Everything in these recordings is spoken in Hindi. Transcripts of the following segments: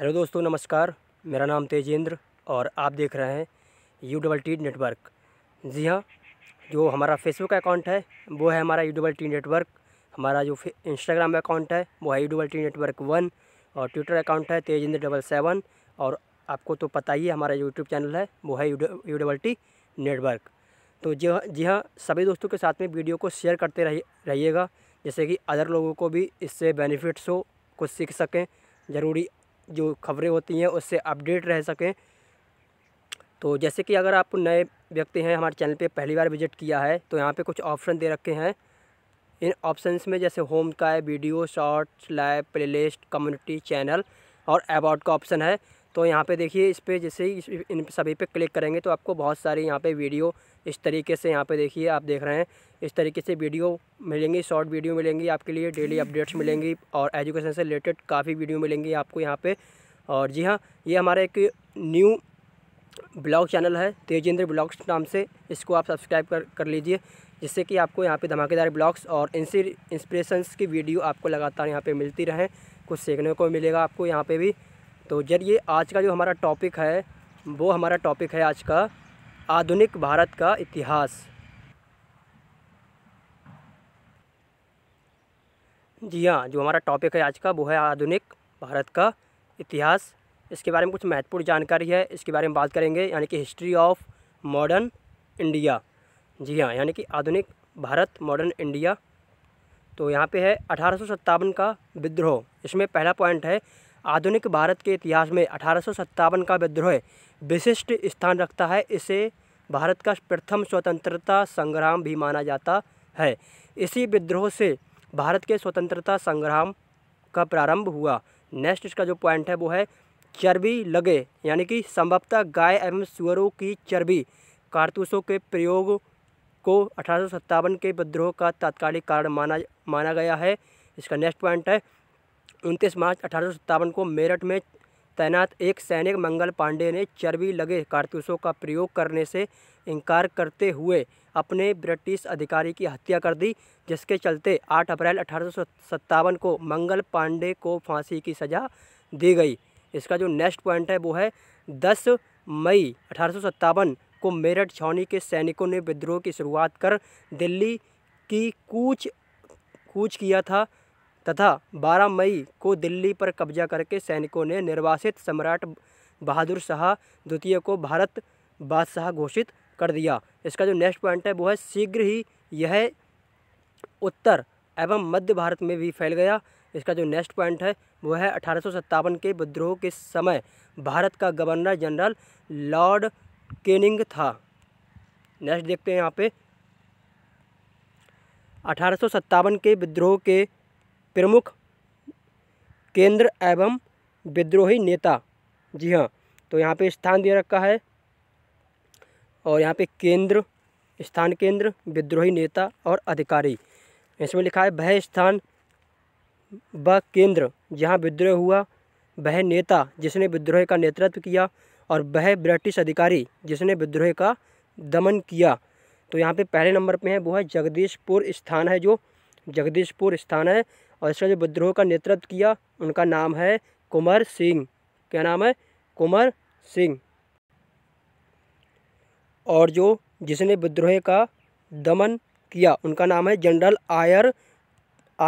हेलो दोस्तों नमस्कार मेरा नाम तेजेंद्र और आप देख रहे हैं यू डबल टी नेटवर्क जी हाँ जो हमारा फेसबुक अकाउंट है वो है हमारा यू डबल टी नेटवर्क हमारा जो इंस्टाग्राम अकाउंट है वो है U double T network one और ट्विटर अकाउंट है तेजेंद्र डबल सेवन और आपको तो पता ही है हमारा यूट्यूब चैनल है वो है यू डबल टी नेटवर्क तो जी हाँ जी हाँ सभी दोस्तों के साथ में वीडियो को शेयर करते रहिएगा जैसे कि अदर लोगों को भी इससे बेनिफिट्स हो कुछ सीख सकें ज़रूरी जो खबरें होती हैं उससे अपडेट रह सकें तो जैसे कि अगर आप नए व्यक्ति हैं हमारे चैनल पे पहली बार विजिट किया है तो यहाँ पे कुछ ऑप्शन दे रखे हैं इन ऑप्शंस में जैसे होम का है video shorts live playlist community channel और अबाउट का ऑप्शन है तो यहाँ पे देखिए इस पर जैसे ही इन सभी पे क्लिक करेंगे तो आपको बहुत सारे यहाँ पे वीडियो इस तरीके से यहाँ पे देखिए आप देख रहे हैं इस तरीके से वीडियो मिलेंगी शॉर्ट वीडियो मिलेंगी आपके लिए डेली अपडेट्स मिलेंगी और एजुकेशन से रिलेटेड काफ़ी वीडियो मिलेंगी आपको यहाँ पर और जी हाँ ये हमारा एक न्यू ब्लॉग चैनल है तेजेंद्र ब्लॉग्स नाम से इसको आप सब्सक्राइब कर कर लीजिए जिससे कि आपको यहाँ पे धमाकेदार ब्लॉग्स और इनसे इंस्पिरेशंस की वीडियो आपको लगातार यहाँ पे मिलती रहें कुछ सीखने को मिलेगा आपको यहाँ पे भी तो जरिए आज का जो हमारा टॉपिक है वो हमारा टॉपिक है आज का आधुनिक भारत का इतिहास जी हाँ जो हमारा टॉपिक है आज का वो है आधुनिक भारत का इतिहास इसके बारे में कुछ महत्वपूर्ण जानकारी है इसके बारे में बात करेंगे यानी कि हिस्ट्री ऑफ मॉडर्न इंडिया जी हाँ यानी कि आधुनिक भारत मॉडर्न इंडिया तो यहाँ पे है अठारह का विद्रोह इसमें पहला पॉइंट है आधुनिक भारत के इतिहास में अठारह का विद्रोह विशिष्ट स्थान रखता है इसे भारत का प्रथम स्वतंत्रता संग्राम भी माना जाता है इसी विद्रोह से भारत के स्वतंत्रता संग्राम का प्रारंभ हुआ नेक्स्ट इसका जो पॉइंट है वो है चर्बी लगे यानी कि संभवतः गाय एवं सुअरों की चर्बी कारतूसों के प्रयोग को अठारह के विद्रोह का तात्कालिक कारण माना माना गया है इसका नेक्स्ट पॉइंट है उनतीस मार्च अठारह को मेरठ में तैनात एक सैनिक मंगल पांडे ने चर्बी लगे कारतूसों का प्रयोग करने से इनकार करते हुए अपने ब्रिटिश अधिकारी की हत्या कर दी जिसके चलते 8 अप्रैल अठारह को मंगल पांडे को फांसी की सज़ा दी गई इसका जो नेक्स्ट पॉइंट है वो है 10 मई अठारह को मेरठ छावनी के सैनिकों ने विद्रोह की शुरुआत कर दिल्ली की कूच कूच किया था तथा 12 मई को दिल्ली पर कब्जा करके सैनिकों ने निर्वासित सम्राट बहादुर शाह द्वितीय को भारत बादशाह घोषित कर दिया इसका जो नेक्स्ट पॉइंट है वो है शीघ्र ही यह उत्तर एवं मध्य भारत में भी फैल गया इसका जो नेक्स्ट पॉइंट है वो है अठारह के विद्रोह के समय भारत का गवर्नर जनरल लॉर्ड केनिंग था नेक्स्ट देखते हैं यहाँ पे अठारह के विद्रोह के प्रमुख केंद्र एवं विद्रोही नेता जी हाँ तो यहाँ पे स्थान दे रखा है और यहाँ पे केंद्र स्थान केंद्र विद्रोही नेता और अधिकारी इसमें लिखा है वह स्थान व केंद्र जहाँ विद्रोह हुआ वह नेता जिसने विद्रोह का नेतृत्व किया और वह ब्रिटिश अधिकारी जिसने विद्रोह का दमन किया तो यहाँ पे पहले नंबर पे है वो है जगदीशपुर स्थान है जो जगदीशपुर स्थान है और इसने जो विद्रोह का नेतृत्व किया उनका नाम है कुंवर सिंह क्या नाम है कुंवर सिंह और जो जिसने विद्रोह का दमन किया उनका नाम है जनरल आयर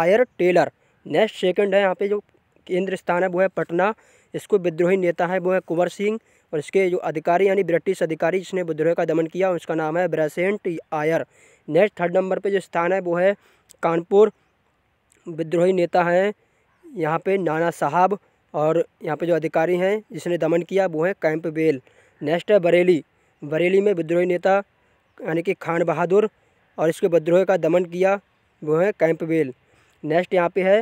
आयर टेलर नेक्स्ट सेकंड है यहाँ पे जो केंद्र स्थान है वो है पटना इसको विद्रोही नेता है वो है कुंवर सिंह और इसके जो अधिकारी यानी ब्रिटिश अधिकारी जिसने विद्रोह का दमन किया उसका नाम है ब्रेसेंट आयर नेक्स्ट थर्ड नंबर पे जो स्थान है वो है कानपुर विद्रोही नेता हैं यहाँ पे नाना साहब और यहाँ पे जो अधिकारी हैं जिसने दमन किया वो हैं कैंप बेल नेक्स्ट है बरेली बरेली में विद्रोही नेता यानी कि खान बहादुर और इसके विद्रोह का दमन किया वो है कैंप बेल नेक्स्ट यहाँ पे है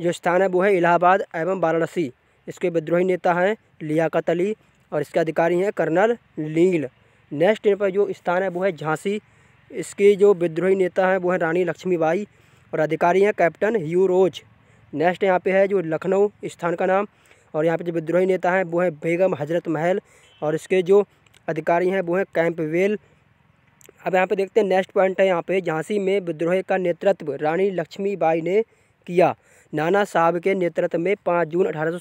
जो स्थान है वो है इलाहाबाद एवं वाराणसी इसके विद्रोही नेता हैं लियाकत अली और इसके अधिकारी हैं कर्नल लील नेक्स्ट यहाँ पर जो स्थान है वो है झांसी इसके जो विद्रोही नेता हैं वो है रानी लक्ष्मीबाई और अधिकारी हैं कैप्टन यू रोज नेक्स्ट यहाँ पे है जो लखनऊ स्थान का नाम और यहाँ पे जो विद्रोही नेता हैं वो है बेगम हजरत महल और इसके जो अधिकारी हैं वो हैं कैंपवेल अब यहाँ पे देखते हैं नेक्स्ट पॉइंट है यहाँ पे झांसी में विद्रोह का नेतृत्व रानी लक्ष्मीबाई ने किया नाना साहब के नेतृत्व में पाँच जून अठारह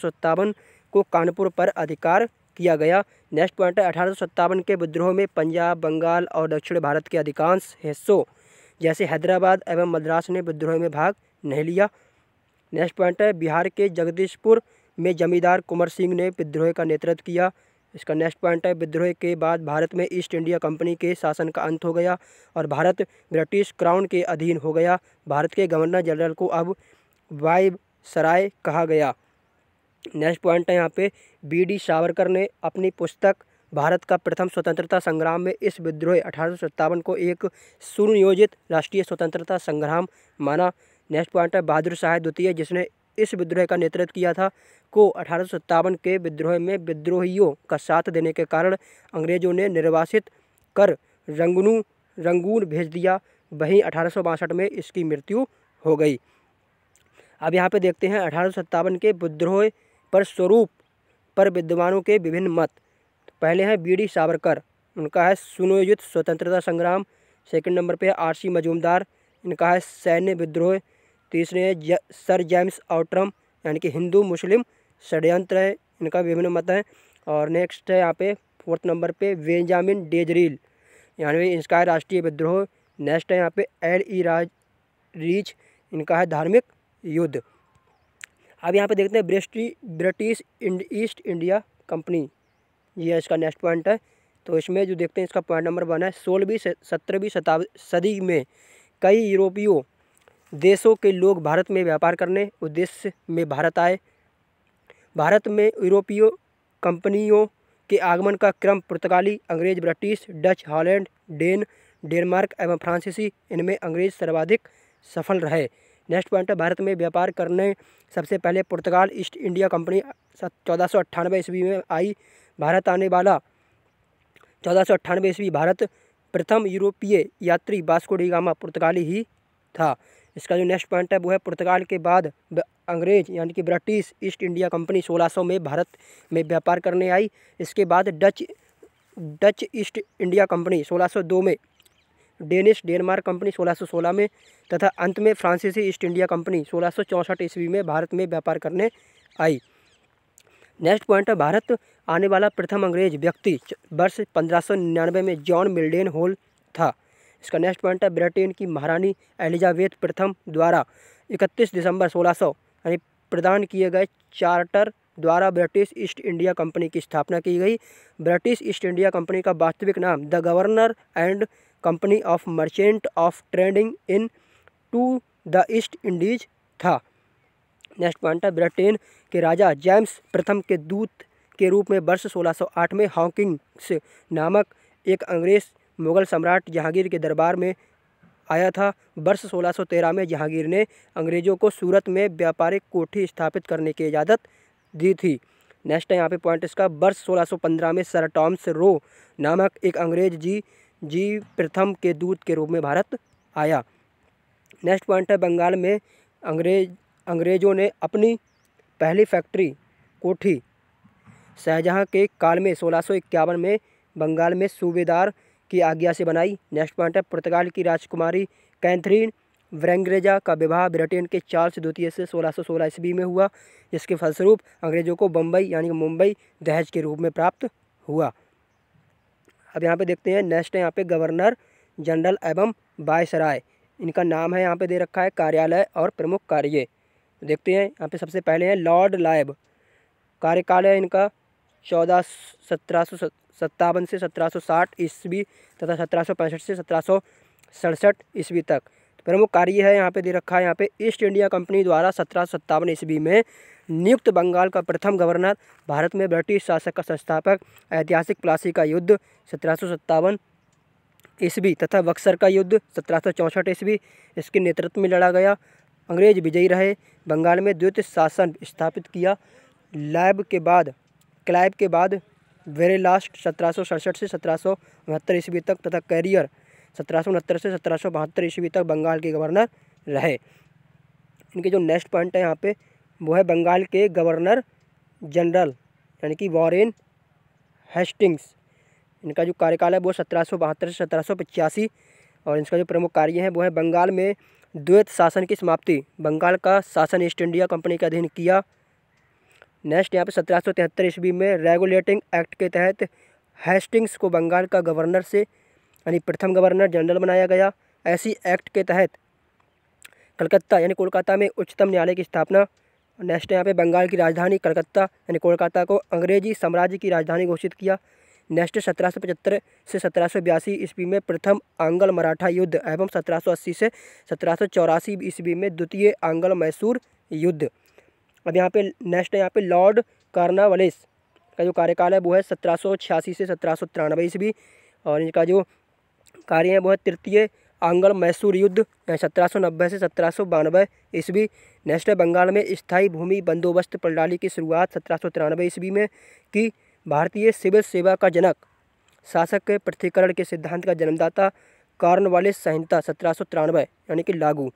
को कानपुर पर अधिकार किया गया नेक्स्ट पॉइंट है अठारह के विद्रोह में पंजाब बंगाल और दक्षिण भारत के अधिकांश हिस्सों जैसे हैदराबाद एवं मद्रास ने विद्रोह में भाग नहीं लिया नेक्स्ट पॉइंट है बिहार के जगदीशपुर में जमींदार कुंवर सिंह ने विद्रोह का नेतृत्व किया इसका नेक्स्ट पॉइंट है विद्रोह के बाद भारत में ईस्ट इंडिया कंपनी के शासन का अंत हो गया और भारत ब्रिटिश क्राउन के अधीन हो गया भारत के गवर्नर जनरल को अब वाइब सराय कहा गया नेक्स्ट पॉइंट है यहाँ पे बी डी सावरकर ने अपनी पुस्तक भारत का प्रथम स्वतंत्रता संग्राम में इस विद्रोह अठारह को एक सुनियोजित राष्ट्रीय स्वतंत्रता संग्राम माना नेक्स्ट पॉइंट है बहादुर शाह द्वितीय जिसने इस विद्रोह का नेतृत्व किया था को अठारह के विद्रोह में विद्रोहियों का साथ देने के कारण अंग्रेजों ने निर्वासित कर रंगनू रंगून भेज दिया वहीं अठारह में इसकी मृत्यु हो गई अब यहाँ पे देखते हैं अठारह के विद्रोह पर स्वरूप पर विद्वानों के विभिन्न मत पहले हैं बी डी सावरकर उनका है सुनियोजित स्वतंत्रता संग्राम सेकंड नंबर पे है आर सी मजूमदार इनका है सैन्य विद्रोह तीसरे है ज, सर जेम्स आउट्रम यानी कि हिंदू मुस्लिम षडयंत्र है इनका विभिन्न मत है और नेक्स्ट है यहाँ पे फोर्थ नंबर पे बेंजामिन डेजरील यानी इनका है राष्ट्रीय विद्रोह नेक्स्ट है यहाँ पे एल ई राज रीच इनका है धार्मिक युद्ध अब यहाँ पे देखते हैं ब्रिस्टी ब्रिटिश इंड ईस्ट इंडिया कंपनी ये इसका नेक्स्ट पॉइंट है तो इसमें जो देखते हैं इसका पॉइंट नंबर वन है सोलहवीं से सत्रहवीं सदी में कई यूरोपीय देशों के लोग भारत में व्यापार करने उद्देश्य में भारत आए भारत में यूरोपीय कंपनियों के आगमन का क्रम पुर्तगाली अंग्रेज British Dutch Holland Dane Denmark एवं फ्रांसीसी इनमें अंग्रेज सर्वाधिक सफल रहे नेक्स्ट पॉइंट है भारत में व्यापार करने सबसे पहले पुर्तगाल ईस्ट इंडिया कंपनी चौदह सौ ईस्वी में आई भारत आने वाला चौदह सौ अट्ठानवे ईस्वी भारत प्रथम यूरोपीय यात्री वास्को गामा पुर्तगाली ही था इसका जो नेक्स्ट पॉइंट है वो है पुर्तगाल के बाद अंग्रेज यानी कि ब्रिटिश ईस्ट इंडिया कंपनी 1600 में भारत में व्यापार करने आई इसके बाद Dutch Dutch East India company 1602 में डेनिश डेनमार्क कंपनी 1616 में तथा अंत में फ्रांसीसी ईस्ट इंडिया कंपनी सोलह ईस्वी में भारत में व्यापार करने आई नेक्स्ट पॉइंट है भारत आने वाला प्रथम अंग्रेज व्यक्ति वर्ष 1599 में जॉन मिल्डेन होल था इसका नेक्स्ट पॉइंट है ब्रिटेन की महारानी एलिजाबेथ प्रथम द्वारा 31 दिसंबर 1600 यानी प्रदान किए गए चार्टर द्वारा ब्रिटिश ईस्ट इंडिया कंपनी की स्थापना की गई ब्रिटिश ईस्ट इंडिया कंपनी का वास्तविक नाम the governor and company of merchant of trading into the East Indies था नेक्स्ट पॉइंट है ब्रिटेन के राजा जेम्स प्रथम के दूत के रूप में वर्ष 1608 में हॉकिंग्स नामक एक अंग्रेज़ मुग़ल सम्राट जहांगीर के दरबार में आया था वर्ष 1613 में जहांगीर ने अंग्रेज़ों को सूरत में व्यापारिक कोठी स्थापित करने की इजाज़त दी थी नेक्स्ट है यहाँ पे पॉइंट इसका वर्ष 1615 में सर टॉम्स रो नामक एक अंग्रेज जी जी प्रथम के दूत के रूप में भारत आया नेक्स्ट पॉइंट है बंगाल में अंग्रेज अंग्रेज़ों ने अपनी पहली फैक्ट्री कोठी शाहजहाँ के काल में सोलह में बंगाल में सूबेदार की आज्ञा से बनाई नेक्स्ट पॉइंट है पुर्तगाल की राजकुमारी कैंथरीन वरेंग्रेजा का विवाह ब्रिटेन के चार्ल्स द्वितीय से 1616 ईस्वी में हुआ जिसके फलस्वरूप अंग्रेजों को बम्बई यानी कि मुंबई दहेज के रूप में प्राप्त हुआ अब यहाँ पे देखते हैं नेक्स्ट है यहाँ पे गवर्नर जनरल एवं बायसराय इनका नाम है यहाँ पे दे रखा है कार्यालय और प्रमुख कार्य देखते हैं यहाँ पे सबसे पहले हैं लॉर्ड लाइब कार्यकाल है इनका चौदह सत्रह सौ सत्तावन से सत्रह सौ साठ ईस्वी तथा सत्रह सौ पैंसठ से सत्रह सौ सड़सठ ईस्वी तक तो प्रमुख कार्य है यहाँ पे दे रखा है यहाँ पे ईस्ट इंडिया कंपनी द्वारा सत्रह सौ सत्तावन ईस्वी में नियुक्त बंगाल का प्रथम गवर्नर भारत में ब्रिटिश शासक का संस्थापक ऐतिहासिक प्लासी का युद्ध सत्रह सौ सत्तावन ईस्वी तथा बक्सर का युद्ध सत्रह सौ चौंसठ ईस्वी इसके नेतृत्व में लड़ा गया अंग्रेज विजयी रहे बंगाल में द्वितीय शासन स्थापित किया लैब के बाद क्लाइव के बाद लास्ट सत्रह सौ सड़सठ से सत्रह सौ उनहत्तर ईस्वी तक तथा कैरियर सत्रह सौ उनहत्तर से सत्रह सौ बहत्तर ईस्वी तक बंगाल के गवर्नर रहे इनके जो नेक्स्ट पॉइंट है यहाँ पे वो है बंगाल के गवर्नर जनरल यानी कि वॉरेन हेस्टिंग्स इनका जो कार्यकाल है वो सत्रह सौ बहत्तर से सत्रह सौ पचासी और इनका जो प्रमुख कार्य है वो है बंगाल में द्वैत शासन की समाप्ति बंगाल का शासन ईस्ट इंडिया कंपनी के अधीन किया नेक्स्ट यहाँ पे सत्रह सौ तिहत्तर ईस्वी में रेगुलेटिंग एक्ट के तहत हेस्टिंग्स को बंगाल का गवर्नर से यानी प्रथम गवर्नर जनरल बनाया गया ऐसी एक्ट के तहत कलकत्ता यानी कोलकाता में उच्चतम न्यायालय की स्थापना नेक्स्ट यहाँ पे बंगाल की राजधानी कलकत्ता यानी कोलकाता को अंग्रेजी साम्राज्य की राजधानी घोषित किया नेक्स्ट सत्रह सौ पचहत्तर से सत्रह सौ बयासी ईस्वी में प्रथम आंगल मराठा युद्ध एवं सत्रह सौ अस्सी से सत्रह सौ चौरासी ईस्वी में द्वितीय आंगल मैसूर युद्ध अब यहाँ पे नेक्स्ट है यहाँ पे लॉर्ड कार्नावलिस का जो कार्यकाल है वो है सत्रह से सत्रह सौ ईस्वी और इनका जो कार्य है वो है तृतीय आंगल मैसूर युद्ध सत्रह नब्बे से सत्रह सौ बानवे ईस्वी नेक्स्ट है बंगाल में स्थायी भूमि बंदोबस्त प्रणाली की शुरुआत सत्रह सौ तिरानवे ईस्वी में की भारतीय सिविल सेवा का जनक शासक के पृथ्वीकरण के सिद्धांत का जन्मदाता कारण वाले संहिता सत्रह सौ तिरानवे यानी कि लागू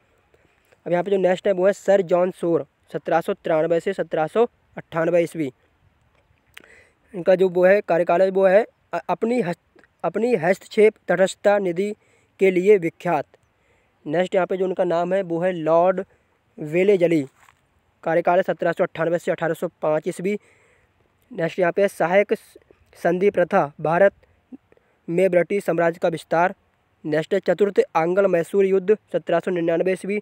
अब यहाँ पे जो नेक्स्ट है वो है सर जॉन शोर सत्रह सौ से सत्रह सौ ईस्वी इनका जो वो है कार्यकाल वो है अपनी हस्त अपनी हस्तक्षेप तटस्थता निधि के लिए विख्यात नेक्स्ट यहाँ पे जो उनका नाम है वो है लॉर्ड वेले जली कार्यकाल सत्रह सौ अट्ठानवे से अठारह सौ पाँच ईस्वी नेक्स्ट यहाँ पे सहायक संधि प्रथा भारत में ब्रिटिश साम्राज्य का विस्तार नेक्स्ट चतुर्थ आंगल मैसूर युद्ध सत्रह सौ निन्यानवे ईस्वी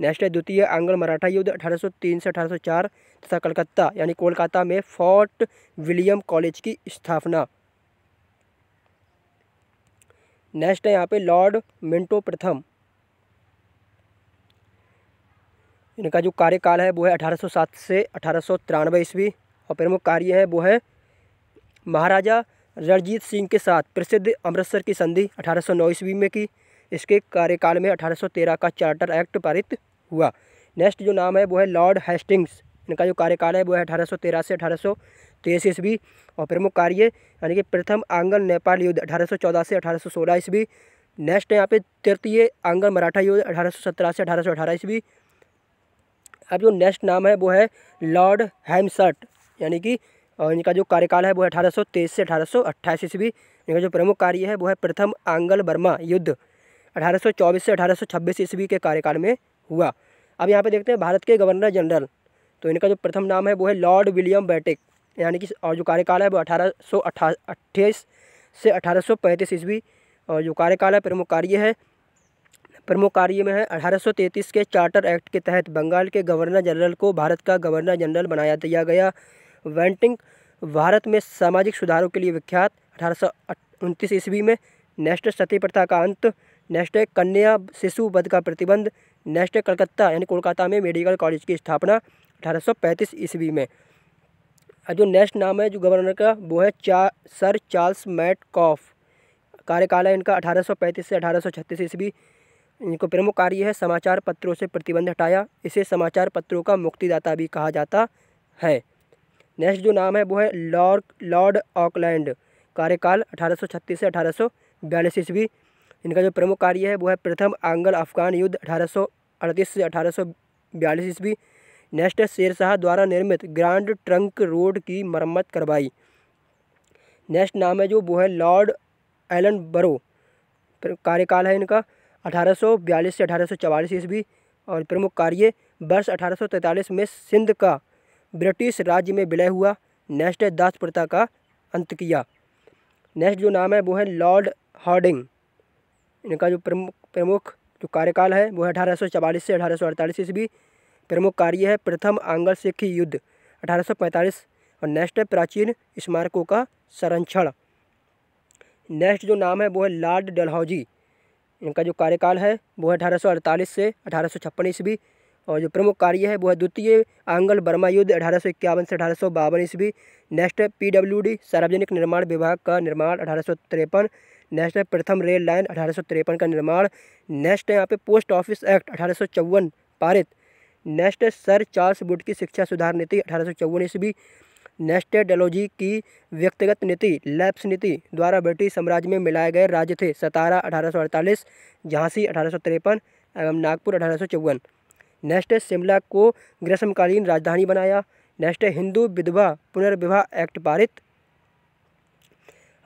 नेक्स्ट है द्वितीय आंग्ल मराठा युद्ध 1803 से 1804 तथा कलकत्ता यानी कोलकाता में फोर्ट विलियम कॉलेज की स्थापना नेक्स्ट है यहाँ पे लॉर्ड मिंटो प्रथम इनका जो कार्यकाल है वो है 1807 से अठारह सौ ईस्वी और प्रमुख कार्य है वो है महाराजा रणजीत सिंह के साथ प्रसिद्ध अमृतसर की संधि 1809 ईस्वी में की इसके कार्यकाल में 1813 का चार्टर एक्ट पारित हुआ नेक्स्ट जो नाम है वो है लॉर्ड हेस्टिंग्स इनका जो कार्यकाल है वो है अठारह सौ तेरह से अठारह सौ तेईस ईस्वी और प्रमुख कार्य यानी कि प्रथम आंगल नेपाल युद्ध अठारह सौ चौदह से अठारह सौ सोलह ईस्वी नेक्स्ट है यहाँ पे तृतीय आंगल मराठा युद्ध अठारह सौ सत्रह से अठारह सौ अठारह ईस्वी अब जो नेक्स्ट नाम है वो है लॉर्ड हेमसर्ट यानी कि इनका जो कार्यकाल है वो है अठारह सौ तेईस से अठारह सौ अट्ठाईस ईस्वी इनका जो प्रमुख कार्य है वो है प्रथम आंगल बर्मा युद्ध अठारह सौ चौबीस से अठारह सौ छब्बीस ईस्वी के कार्यकाल में हुआ अब यहाँ पे देखते हैं भारत के गवर्नर जनरल तो इनका जो प्रथम नाम है वो है लॉर्ड विलियम बैटिक यानी कि और जो कार्यकाल है वो अठारह सौ अट्ठाईस से अठारह सौ पैंतीस ईस्वी और जो कार्यकाल है प्रमुख कार्य है प्रमुख कार्य में है 1833 के चार्टर एक्ट के तहत बंगाल के गवर्नर जनरल को भारत का गवर्नर जनरल बनाया दिया गया वेंटिंग भारत में सामाजिक सुधारों के लिए विख्यात अठारह ईस्वी में नेस्ट सती प्रथा का अंत नेस्टर कन्या शिशु वध का प्रतिबंध नेक्स्ट कलकत्ता यानी कोलकाता में मेडिकल कॉलेज की स्थापना अठारह ईस्वी में और जो नेक्स्ट नाम है जो गवर्नर का वो है चा सर चार्ल्स मैट कॉफ कार्यकाल है इनका 1835 से 1836 ईस्वी इनको प्रमुख कार्य है समाचार पत्रों से प्रतिबंध हटाया इसे समाचार पत्रों का मुक्तिदाता भी कहा जाता है नेक्स्ट जो नाम है वो है लॉर्ड लॉर्ड ऑकलैंड कार्यकाल 1836 से अठारह ईस्वी इनका जो प्रमुख कार्य है वो है प्रथम आंगल अफगान युद्ध अठारह अड़तीस से अठारह सौ बयालीस ईस्वी शेर शेरशाह द्वारा निर्मित ग्रांड ट्रंक रोड की मरम्मत करवाई नेक्स्ट नाम है जो वो है लॉर्ड एलन बरो कार्यकाल है इनका 1842 से अठारह ईस्वी और प्रमुख कार्य वर्ष 1843 में सिंध का ब्रिटिश राज्य में विलय हुआ नेक्स्ट दास प्रथा का अंत किया नेक्स्ट जो नाम है वो है लॉर्ड हॉर्डिंग इनका जो प्रमुख प्रमुख जो कार्यकाल है वो है अठारह से अठारह सौ ईस्वी प्रमुख कार्य है प्रथम आंगल सिख युद्ध पैंतालीस और नेक्स्ट है प्राचीन स्मारकों का संरक्षण नेक्स्ट जो नाम है वो है लॉर्ड डलहौजी इनका जो कार्यकाल है वो है अड़तालीस से अठारह ईस्वी और जो प्रमुख कार्य है वो है द्वितीय आंगल बर्मा युद्ध अठारह से अठारह ईस्वी नेक्स्ट है पीडब्ल्यूडी सार्वजनिक निर्माण विभाग का निर्माण अठारह नेक्स्ट है प्रथम रेल लाइन अठारह का निर्माण नेक्स्ट है यहाँ पे पोस्ट ऑफिस एक्ट अठारह पारित नेक्स्ट है सर चार्ल्स बुड की शिक्षा सुधार नीति अठारह सौ ईस्वी नेक्स्ट है डेलोजी की व्यक्तिगत नीति लैप्स नीति द्वारा ब्रिटिश साम्राज्य में मिलाए गए राज्य थे सतारा अठारह झांसी अठारह एवं नागपुर अठारह नेक्स्ट है शिमला को ग्रीष्मकालीन राजधानी बनाया नेक्स्ट है हिंदू विधवा पुनर्विवाह एक्ट पारित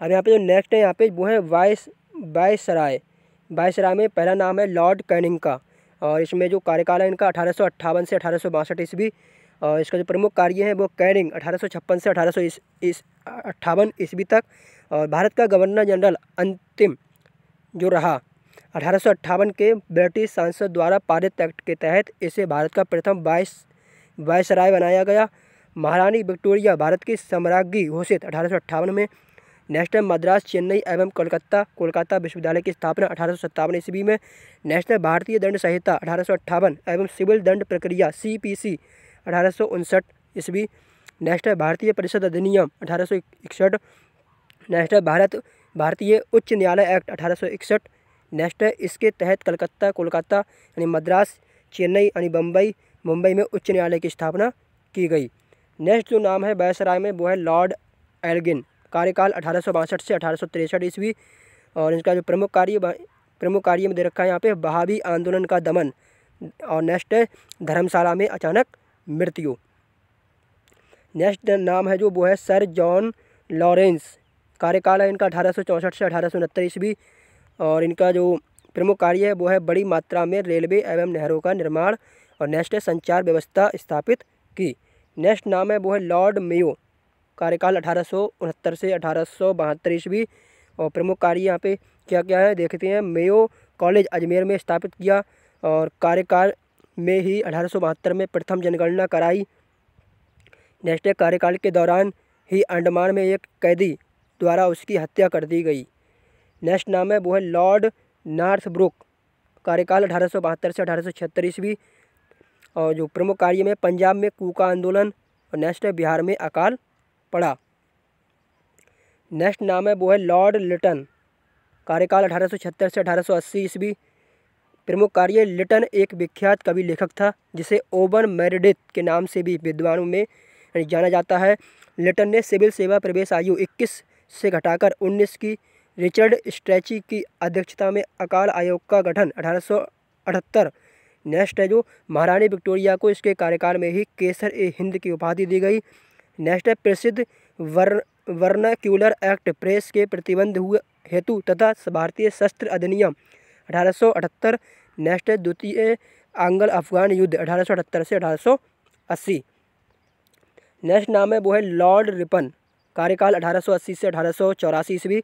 अब यहाँ पे जो नेक्स्ट है यहाँ पे वो है वाइस वाइस राय में पहला नाम है लॉर्ड कैनिंग का और इसमें जो कार्यकाल है इनका अठारह से अठारह ईस्वी और इसका जो प्रमुख कार्य है वो कैनिंग अठारह से अठारह सौ अट्ठावन ईस्वी तक और भारत का गवर्नर जनरल अंतिम जो रहा अठारह के ब्रिटिश सांसद द्वारा पारित एक्ट के तहत इसे भारत का प्रथम वाइस वायसराय बनाया गया महारानी विक्टोरिया भारत की सम्राज्ञी घोषित अठारह में नेशनल मद्रास चेन्नई एवं कोलकाता कोलकाता विश्वविद्यालय की स्थापना अठारह सौ सत्तावन ईस्वी में नेशनल भारतीय दंड संहिता अठारह सौ अट्ठावन एवं सिविल दंड प्रक्रिया सी पी सी अठारह सौ उनसठ ईस्वी नेशनल भारतीय परिषद अधिनियम अठारह सौ इकसठ नेशनल भारत भारतीय उच्च न्यायालय एक्ट अठारह सौ इकसठ नेशनल इसके तहत कलकत्ता कोलकाता यानी मद्रास चेन्नई यानी बम्बई मुंबई में उच्च न्यायालय की स्थापना की गई नेक्स्ट जो नाम है बैसराय में वो है लॉर्ड एल्गिन कार्यकाल अठारह से अठारह ईस्वी और इनका जो प्रमुख कार्य प्रमुख कार्य में दे रखा है यहाँ पे बहावी आंदोलन का दमन और नेक्स्ट है धर्मशाला में अचानक मृत्यु नेक्स्ट नाम है जो वो है सर जॉन लॉरेंस कार्यकाल है इनका अठारह से अठारह सौ ईस्वी और इनका जो प्रमुख कार्य है वो है बड़ी मात्रा में रेलवे एवं नहरों का निर्माण और नेक्स्ट है संचार व्यवस्था स्थापित की नेक्स्ट नाम है वो है लॉर्ड मेयो कार्यकाल अठारह से अठारह ईस्वी और प्रमुख कार्य यहाँ पे क्या क्या है देखते हैं मेयो कॉलेज अजमेर में स्थापित किया और कार्यकाल में ही अठारह में प्रथम जनगणना कराई नेक्स्ट कार्यकाल के दौरान ही अंडमान में एक कैदी द्वारा उसकी हत्या कर दी गई नेक्स्ट नाम है वो है लॉर्ड नार्थ ब्रुक कार्यकाल अठारह से अठारह ईस्वी और जो प्रमुख कार्य में पंजाब में कूका आंदोलन और नेक्स्ट है बिहार में अकाल पढ़ा नेक्स्ट नाम है वो है लॉर्ड लिटन कार्यकाल 1876 से 1880 ईस्वी प्रमुख कार्य लिटन एक विख्यात कवि लेखक था जिसे ओबन मेरिडिथ के नाम से भी विद्वानों में जाना जाता है लिटन ने सिविल सेवा प्रवेश आयु 21 से घटाकर 19 की रिचर्ड स्ट्रैची की अध्यक्षता में अकाल आयोग का गठन अठारह नेक्स्ट है जो महारानी विक्टोरिया को इसके कार्यकाल में ही केसर ए हिंद की उपाधि दी गई नेस्ले प्रसिद्ध वर्नाक्यूलर एक्ट, प्रेस के प्रतिबंध हुए हेतु तथा भारतीय शस्त्र अधिनियम अठारह सौ अठहत्तर द्वितीय आंगल अफगान युद्ध अठारह सौ अठहत्तर से अठारह सौ अस्सी नेक्स्ट नाम है वो है लॉर्ड रिपन कार्यकाल 1880 से अठारह सौ चौरासी ईस्वी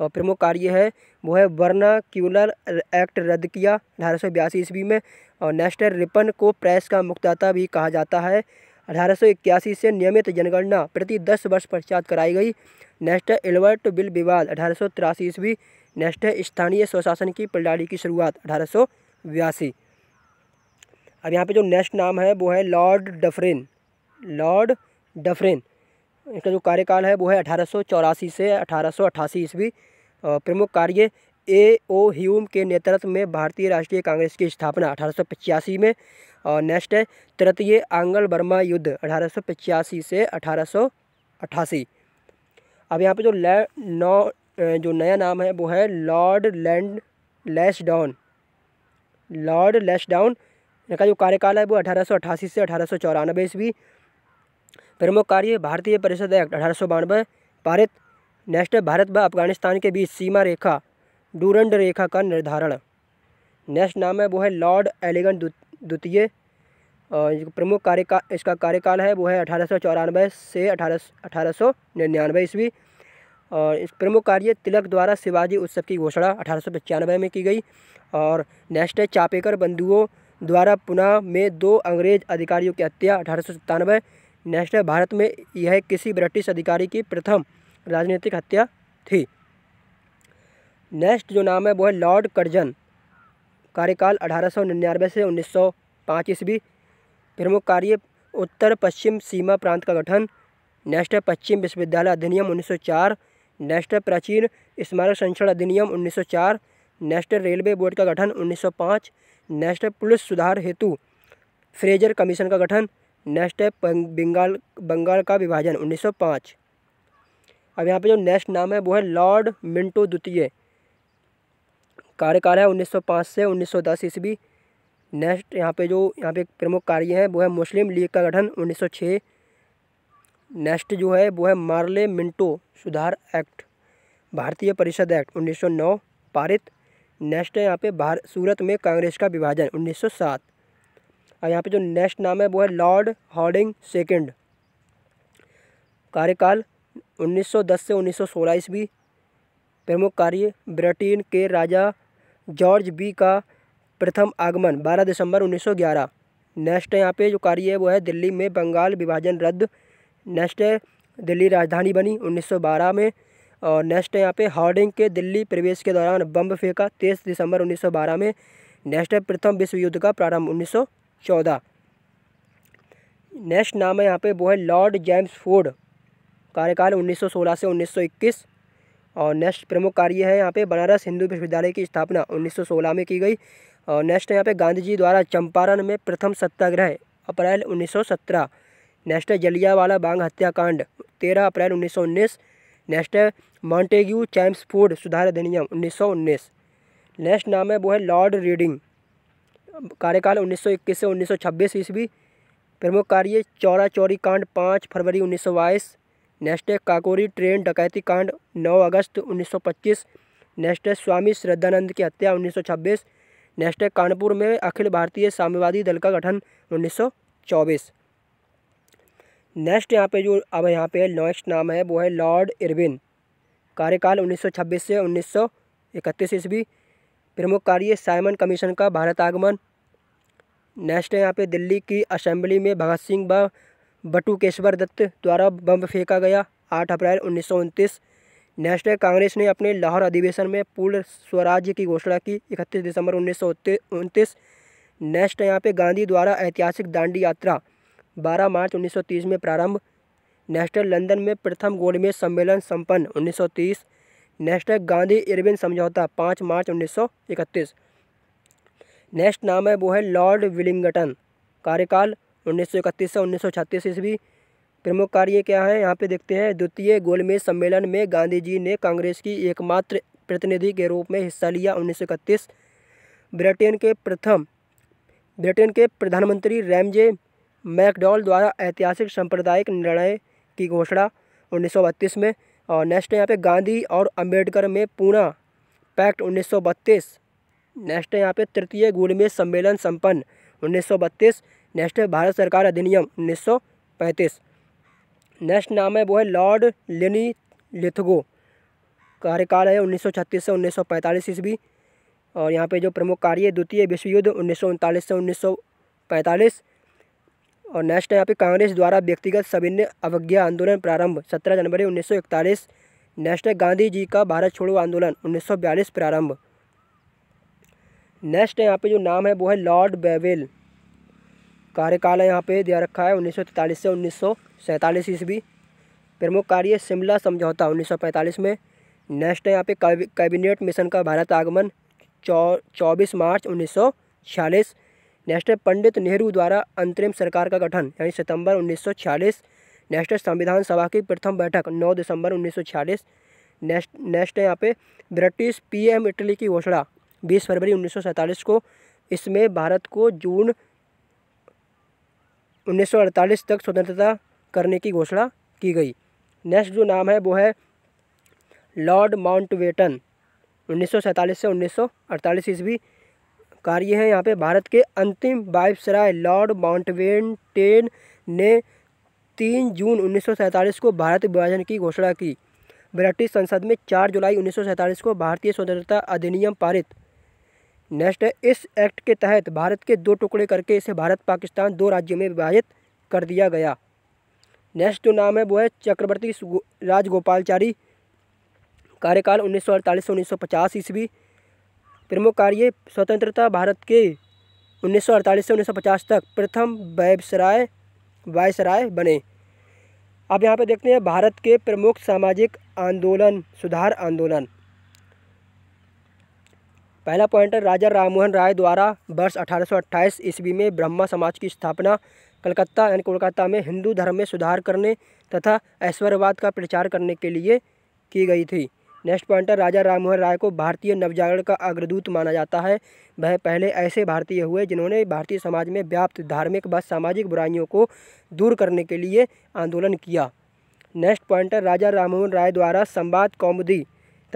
और प्रमुख कार्य है वो है वर्नाक्यूलर एक्ट रद्द किया अठारह सौ बयासी ईस्वी में और नेशनल रिपन को प्रेस का मुक्तदाता भी कहा जाता है अठारह से नियमित जनगणना प्रति दस वर्ष पश्चात कराई गई नेक्स्ट एलवर्ट बिल विवाद अठारह तिरासी ईस्वी नेक्स्ट स्थानीय स्वशासन की प्रणाली की शुरुआत अठारह सौ बयासी अब यहाँ पे जो नेक्स्ट नाम है वो है लॉर्ड डफरिन लॉर्ड डफरिन इसका जो कार्यकाल है वो है अठारह से अठारह ईस्वी प्रमुख कार्य ए ओ ह्यूम के नेतृत्व में भारतीय राष्ट्रीय कांग्रेस की स्थापना अठारह में और नेक्स्ट है तृतीय आंगल वर्मा युद्ध अठारह से अठारह अब यहाँ पे जो ले नौ जो नया नाम है वो है lord Lansdowne lord Lansdowne इनका जो कार्यकाल है वो अठारह से अठारह सौ ईस्वी प्रमुख कार्य भारतीय परिषद एक्ट अठारह पारित नेक्स्ट भारत व अफगानिस्तान के बीच सीमा रेखा डूरंड रेखा का निर्धारण नेक्स्ट नाम है वो है लॉर्ड एलिगन द्वितीय प्रमुख कार्य का इसका कार्यकाल है वो है अठारह से अठारह अठारह ईस्वी और इस प्रमुख कार्य तिलक द्वारा शिवाजी उत्सव की घोषणा अठारह में की गई और नेक्स्ट है चापेकर बंधुओं द्वारा पुनः में दो अंग्रेज अधिकारियों की हत्या अठारह नेक्स्ट है भारत में यह किसी ब्रिटिश अधिकारी की प्रथम राजनीतिक हत्या थी नेक्स्ट जो नाम है वो है लॉर्ड कर्जन कार्यकाल अठारह सौ निन्यानवे से उन्नीस सौ पाँच ईस्वी प्रमुख कार्य उत्तर पश्चिम सीमा प्रांत का गठन नेक्स्ट है पश्चिम विश्वविद्यालय अधिनियम 1904 नेक्स्ट है प्राचीन स्मारक संरक्षण अधिनियम 1904 नेक्स्ट है रेलवे बोर्ड का गठन 1905 नेक्स्ट है पुलिस सुधार हेतु फ्रेजर कमीशन का गठन नेक्स्ट है बंगाल बंगाल का विभाजन 1905 अब यहाँ पे जो नेक्स्ट नाम है वो है लॉर्ड मिंटो द्वितीय कार्यकाल है 1905 से 1910 ईस्वी नेक्स्ट यहाँ पे जो यहाँ पे प्रमुख कार्य है वो है मुस्लिम लीग का गठन 1906 नेक्स्ट जो है वो है मार्ले मिंटो सुधार एक्ट भारतीय परिषद एक्ट 1909 पारित नेक्स्ट है यहाँ पे भारत सूरत में कांग्रेस का विभाजन उन्नीस और यहाँ पर जो नेक्स्ट नाम है वो है लॉर्ड हॉर्डिंग सेकेंड कार्यकाल 1910 से 1916 ईस्वी प्रमुख कार्य ब्रिटेन के राजा जॉर्ज बी का प्रथम आगमन 12 दिसंबर 1911 नेक्स्ट यहाँ पे जो कार्य है वो है दिल्ली में बंगाल विभाजन रद्द नेक्स्ट है दिल्ली राजधानी बनी 1912 में और नेक्स्ट है यहाँ पे हार्डिंग के दिल्ली प्रवेश के दौरान बम फेंका तेईस दिसंबर 1912 में नेक्स्ट है प्रथम विश्व युद्ध का प्रारंभ 1914 नेक्स्ट नाम है यहाँ पे वो है लॉर्ड जेम्स फोर्ड कार्यकाल 1916 से 1921 और नेक्स्ट प्रमुख कार्य है यहाँ पे बनारस हिंदू विश्वविद्यालय की स्थापना 1916 में की गई और नेक्स्ट यहाँ पे गांधी जी द्वारा चंपारण में प्रथम सत्याग्रह अप्रैल 1917 नेक्स्ट है जलियावाला बाग हत्याकांड 13 अप्रैल 1919 नेक्स्ट है मॉन्टेग्यू चैम्स फूड सुधार अधिनियम उन्नीस नेक्स्ट नाम है वो है लॉर्ड रीडिंग कार्यकाल उन्नीस से 1926 ईस्वी प्रमुख कार्य चौरा चौरी कांड पाँच फरवरी उन्नीस नेस्टे काकोरी ट्रेन डकैती कांड 9 अगस्त 1925 नेस्ले स्वामी श्रद्धानंद की हत्या 1926 नेस्टे कानपुर में अखिल भारतीय साम्यवादी दल का गठन 1924 नेक्स्ट यहाँ पे जो अब यहाँ पे नेक्स्ट नाम है वो है लॉर्ड इरविन कार्यकाल 1926 से 1931 ईस्वी प्रमुख कार्य साइमन कमीशन का भारत आगमन नेक्स्ट यहाँ पे दिल्ली की असेंबली में भगत सिंह व बटुकेश्वर दत्त द्वारा बम फेंका गया आठ अप्रैल उन्नीस नेशनल कांग्रेस ने अपने लाहौर अधिवेशन में पूर्ण स्वराज्य की घोषणा की इकतीस दिसंबर उन्नीस सौ उनतीस नेक्स्ट यहाँ पे गांधी द्वारा ऐतिहासिक दांडी यात्रा 12 मार्च 1930 में प्रारंभ नेशनल लंदन में प्रथम गोलमेज सम्मेलन संपन्न 1930 नेशनल गांधी इरविन समझौता 5 मार्च 1931 नेक्स्ट नाम है वो है लॉर्ड विलिंगटन कार्यकाल उन्नीस सौ इकतीस से उन्नीस सौ छत्तीस ईस्वी प्रमुख कार्य क्या है यहाँ पे देखते हैं द्वितीय गोलमेज सम्मेलन में गांधी जी ने कांग्रेस की एकमात्र प्रतिनिधि के रूप में हिस्सा लिया उन्नीस ब्रिटेन के प्रथम ब्रिटेन के प्रधानमंत्री रैमजे मैकडॉल द्वारा ऐतिहासिक सांप्रदायिक निर्णय की घोषणा उन्नीस में और नेक्स्ट यहाँ पे गांधी और अम्बेडकर में पूना पैक्ट उन्नीस नेक्स्ट यहाँ पे तृतीय गोलमेज सम्मेलन संपन्न उन्नीस नेक्स्ट है भारत सरकार अधिनियम उन्नीस सौ पैंतीस नेक्स्ट नाम है वो है लॉर्ड लेनी लिथगो कार्यकाल है 1936 से 1945 ईस्वी और यहाँ पे जो प्रमुख कार्य है द्वितीय विश्व युद्ध उन्नीस से 1945 और नेक्स्ट है यहाँ पे कांग्रेस द्वारा व्यक्तिगत सविन्य अवज्ञा आंदोलन प्रारंभ 17 जनवरी 1941 नेक्स्ट है गांधी जी का भारत छोड़ो आंदोलन 1942 प्रारंभ नेक्स्ट है यहाँ पे जो नाम है वो है लॉर्ड बेवेल कार्यकाल यहाँ पे दिया रखा है उन्नीस से उन्नीस सैंतालीस ईस्वी प्रमुख कार्य शिमला समझौता 1945 में नेक्स्ट है यहाँ पे कैबिनेट मिशन का भारत आगमन चौबीस मार्च उन्नीस नेक्स्ट है पंडित नेहरू द्वारा अंतरिम सरकार का गठन यानी सितंबर 1946 नेक्स्ट है संविधान सभा की प्रथम बैठक 9 दिसंबर 1946 नेक्स्ट नेक्स्ट है यहाँ पे ब्रिटिश पीएम इटली की घोषणा 20 फरवरी 1947 को इसमें भारत को जून 1948 तक स्वतंत्रता करने की घोषणा की गई नेक्स्ट जो नाम है वो है लॉर्ड माउंटबेटन उन्नीस से 1948 ईस्वी कार्य है यहाँ पे भारत के अंतिम वायबसराय लॉर्ड माउंटबेटन ने तीन जून 1947 को भारत विभाजन की घोषणा की ब्रिटिश संसद में 4 जुलाई 1947 को भारतीय स्वतंत्रता अधिनियम पारित नेक्स्ट है इस एक्ट के तहत भारत के दो टुकड़े करके इसे भारत पाकिस्तान दो राज्यों में विभाजित कर दिया गया नेक्स्ट जो नाम है वो है चक्रवर्ती राजगोपालचारी कार्यकाल उन्नीस सौ अड़तालीस से उन्नीस सौ पचास ईस्वी प्रमुख कार्य स्वतंत्रता भारत के उन्नीस सौ अड़तालीस से उन्नीस सौ पचास तक प्रथम वैबसराय वायसराय बने अब यहाँ पे देखते हैं भारत के प्रमुख सामाजिक आंदोलन सुधार आंदोलन पहला पॉइंट है राजा राममोहन राय द्वारा वर्ष 1828 ईस्वी में ब्रह्मा समाज की स्थापना कलकत्ता यानी कोलकाता में हिंदू धर्म में सुधार करने तथा ऐश्वर्यवाद का प्रचार करने के लिए की गई थी नेक्स्ट पॉइंट है राजा राममोहन राय को भारतीय नवजागरण का अग्रदूत माना जाता है वह पहले ऐसे भारतीय हुए जिन्होंने भारतीय समाज में व्याप्त धार्मिक व सामाजिक बुराइयों को दूर करने के लिए आंदोलन किया नेक्स्ट पॉइंट है राजा राममोहन राय द्वारा संवाद कौमुदी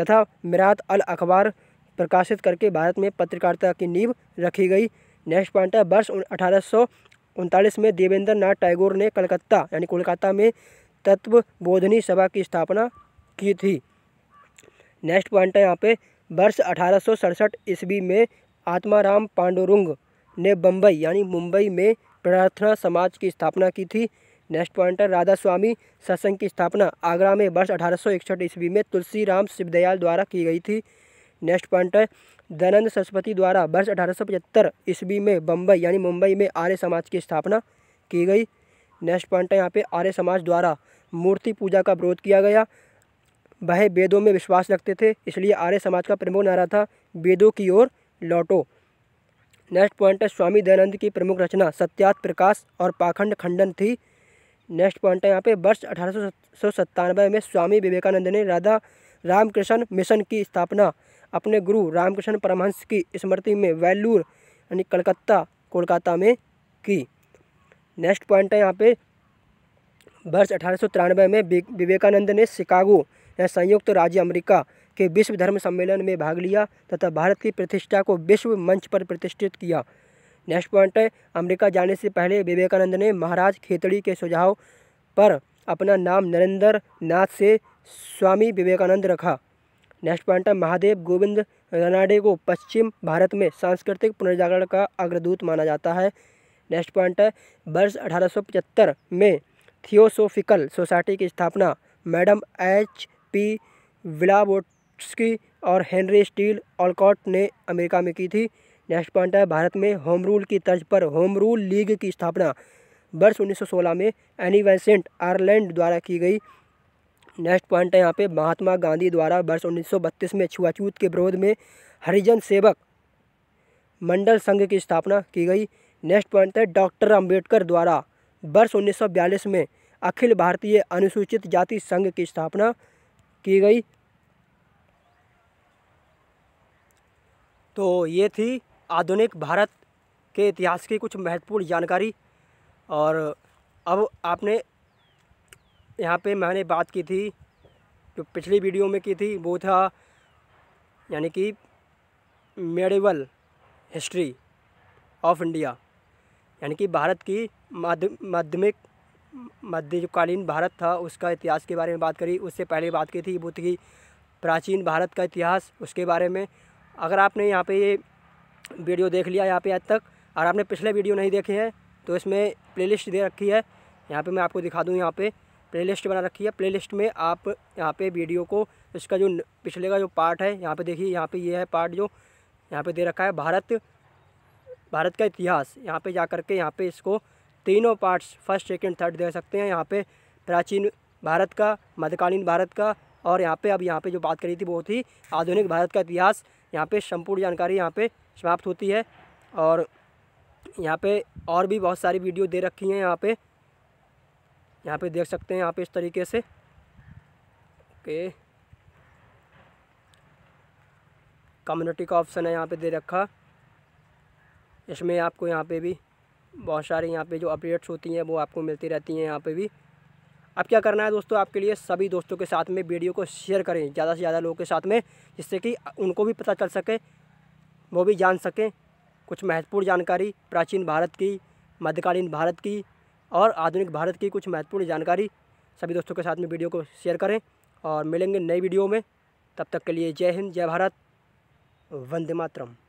तथा मिरात अल अखबार प्रकाशित करके भारत में पत्रकारिता की नींव रखी गई नेक्स्ट पॉइंट है वर्ष अठारह में देवेंद्र नाथ टैगोर ने कलकत्ता यानी कोलकाता में तत्व बोधनी सभा की स्थापना की थी नेक्स्ट पॉइंट है यहाँ पे वर्ष अठारह ईस्वी में आत्माराम पांडुरुंग ने बम्बई यानी मुंबई में प्रार्थना समाज की स्थापना की थी नेक्स्ट पॉइंट है राधा स्वामी सत्संग की स्थापना आगरा में वर्ष अठारह ईस्वी में तुलसी राम शिवदयाल द्वारा की गई थी नेक्स्ट पॉइंट है दयानंद सरस्वती द्वारा वर्ष अठारह ईस्वी में बम्बई यानी मुंबई में आर्य समाज की स्थापना की गई नेक्स्ट पॉइंट है यहाँ पे आर्य समाज द्वारा मूर्ति पूजा का विरोध किया गया वह वेदों में विश्वास रखते थे इसलिए आर्य समाज का प्रमुख नारा था वेदों की ओर लौटो नेक्स्ट पॉइंट है स्वामी दयानंद की प्रमुख रचना सत्यात प्रकाश और पाखंड खंडन थी नेक्स्ट पॉइंट है यहाँ पे वर्ष अठारह में स्वामी विवेकानंद ने राधा रामकृष्ण मिशन की स्थापना अपने गुरु रामकृष्ण परमहंस की स्मृति में वेल्लूर यानी कलकत्ता कोलकाता में की नेक्स्ट पॉइंट है यहाँ पे वर्ष अठारह में विवेकानंद ने शिकागो या संयुक्त राज्य अमेरिका के विश्व धर्म सम्मेलन में भाग लिया तथा भारत की प्रतिष्ठा को विश्व मंच पर प्रतिष्ठित किया नेक्स्ट पॉइंट है अमेरिका जाने से पहले विवेकानंद ने महाराज खेतड़ी के सुझाव पर अपना नाम नरेंद्र नाथ से स्वामी विवेकानंद रखा नेक्स्ट पॉइंट है महादेव गोविंद रनाडे को पश्चिम भारत में सांस्कृतिक पुनर्जागरण का अग्रदूत माना जाता है नेक्स्ट पॉइंट है वर्ष अठारह में थियोसोफिकल सोसाइटी की स्थापना मैडम एच पी विलावोट्सकी और हेनरी स्टील ऑलकॉट ने अमेरिका में की थी नेक्स्ट पॉइंट है भारत में होम रूल की तर्ज पर होम रूल लीग की स्थापना वर्ष 1916 में एनी वैसेंट आयरलैंड द्वारा की गई नेक्स्ट पॉइंट है यहाँ पे महात्मा गांधी द्वारा वर्ष 1932 में छुआछूत के विरोध में हरिजन सेवक मंडल संघ की स्थापना की गई नेक्स्ट पॉइंट है डॉक्टर अंबेडकर द्वारा वर्ष 1942 में अखिल भारतीय अनुसूचित जाति संघ की स्थापना की गई तो ये थी आधुनिक भारत के इतिहास की कुछ महत्वपूर्ण जानकारी और अब आपने यहाँ पे मैंने बात की थी जो पिछली वीडियो में की थी वो था यानी कि मेडिवल हिस्ट्री ऑफ इंडिया यानी कि भारत की माध्यमिक मध्यकालीन भारत था उसका इतिहास के बारे में बात करी उससे पहले बात की थी वो थी प्राचीन भारत का इतिहास उसके बारे में अगर आपने यहाँ पे ये वीडियो देख लिया यहाँ पे आज तक और आपने पिछले वीडियो नहीं देखे हैं तो इसमें प्लेलिस्ट दे रखी है यहाँ पे मैं आपको दिखा दूँ यहाँ पर प्लेलिस्ट बना रखी है प्लेलिस्ट में आप यहाँ पे वीडियो को इसका जो पिछले का जो पार्ट है यहाँ पे देखिए यहाँ पे ये यह है पार्ट जो यहाँ पे दे रखा है भारत भारत का इतिहास यहाँ पे जा करके यहाँ पे इसको तीनों पार्ट्स फर्स्ट सेकंड थर्ड दे सकते हैं यहाँ पे प्राचीन भारत का मध्यकालीन भारत का और यहाँ पर अब यहाँ पर जो बात करी थी वो थी आधुनिक भारत का इतिहास यहाँ पर संपूर्ण जानकारी यहाँ पर समाप्त होती है और यहाँ पर और भी बहुत सारी वीडियो दे रखी हैं यहाँ पर यहाँ पे देख सकते हैं यहाँ इस तरीके से ओके कम्युनिटी का ऑप्शन है यहाँ पे दे रखा इसमें आपको यहाँ पे भी बहुत सारे यहाँ पे जो अपडेट्स होती हैं वो आपको मिलती रहती हैं यहाँ पे भी अब क्या करना है दोस्तों आपके लिए सभी दोस्तों के साथ में वीडियो को शेयर करें ज़्यादा से ज़्यादा लोगों के साथ में जिससे कि उनको भी पता चल सके वो भी जान सकें कुछ महत्वपूर्ण जानकारी प्राचीन भारत की मध्यकालीन भारत की और आधुनिक भारत की कुछ महत्वपूर्ण जानकारी सभी दोस्तों के साथ में वीडियो को शेयर करें और मिलेंगे नई वीडियो में तब तक के लिए जय हिंद जय भारत वंदे मातरम